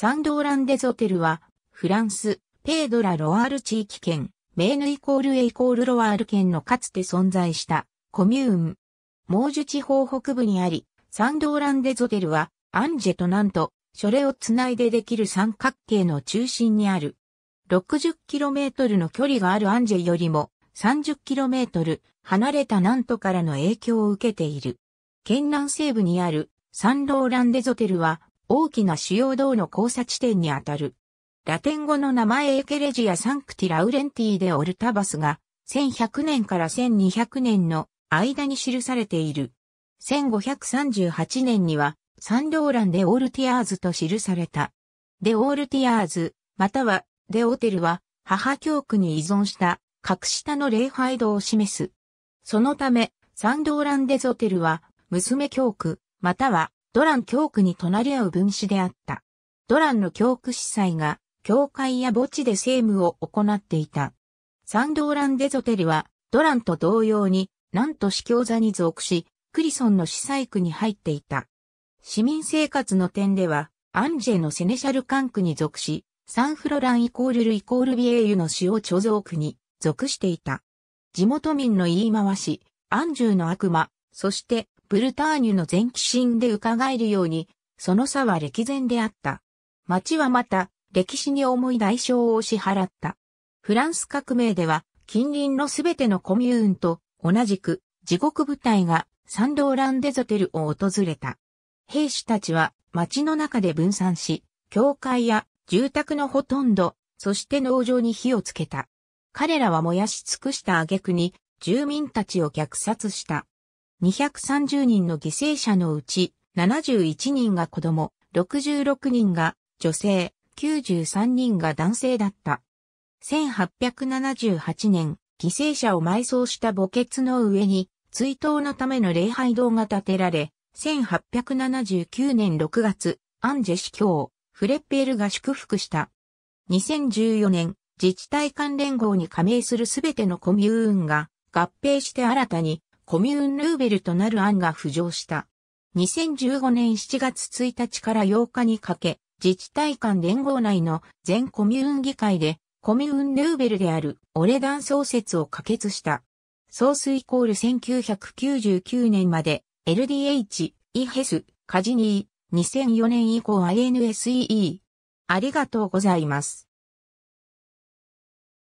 サンドーランデゾテルは、フランス、ペードラ・ロワール地域圏、メーヌイコールエイコールロワール県のかつて存在したコミューン。モージュ地方北部にあり、サンドーランデゾテルは、アンジェとなんと、それをつないでできる三角形の中心にある。60km の距離があるアンジェよりも 30km 離れたなんとからの影響を受けている。県南西部にあるサンドーランデゾテルは大きな主要道の交差地点にあたる。ラテン語の名前エケレジア・サンクティ・ラウレンティでオルタバスが1100年から1200年の間に記されている。1538年にはサンローランでオールティアーズと記された。デオールティアーズ、またはデオテルは母教区に依存した格下の礼拝堂を示す。そのため、サンローランデゾテルは娘教区、またはドラン教区に隣り合う分子であった。ドランの教区司祭が、教会や墓地で政務を行っていた。サンドーラン・デゾテルは、ドランと同様に、なんと司教座に属し、クリソンの司祭区に入っていた。市民生活の点では、アンジェのセネシャル管区に属し、サンフロランイコールルイコールビエーユの使用貯蔵区に属していた。地元民の言い回し、アンジューの悪魔、そしてブルターニュの前期心で伺えるように、その差は歴然であった。町はまた、歴史に重い代償を支払った。フランス革命では、近隣のすべてのコミューンと同じく、地獄部隊がサンドーランデゾテルを訪れた。兵士たちは町の中で分散し、教会や住宅のほとんど、そして農場に火をつけた。彼らは燃やし尽くした挙句に、住民たちを虐殺した。230人の犠牲者のうち71人が子供、66人が女性、93人が男性だった。1878年、犠牲者を埋葬した墓穴の上に追悼のための礼拝堂が建てられ、1879年6月、アンジェ司教、フレッペールが祝福した。2014年、自治体関連号に加盟するすべてのコミューンが合併して新たにコミューンルーベルとなる案が浮上した。2015年7月1日から8日にかけ、自治体間連合内の全コミューン議会で、コミューンルーベルであるオレダン創設を可決した。ソースイコール1999年まで LDH、イヘス、カジニー、2004年以降 INSEE。ありがとうございます。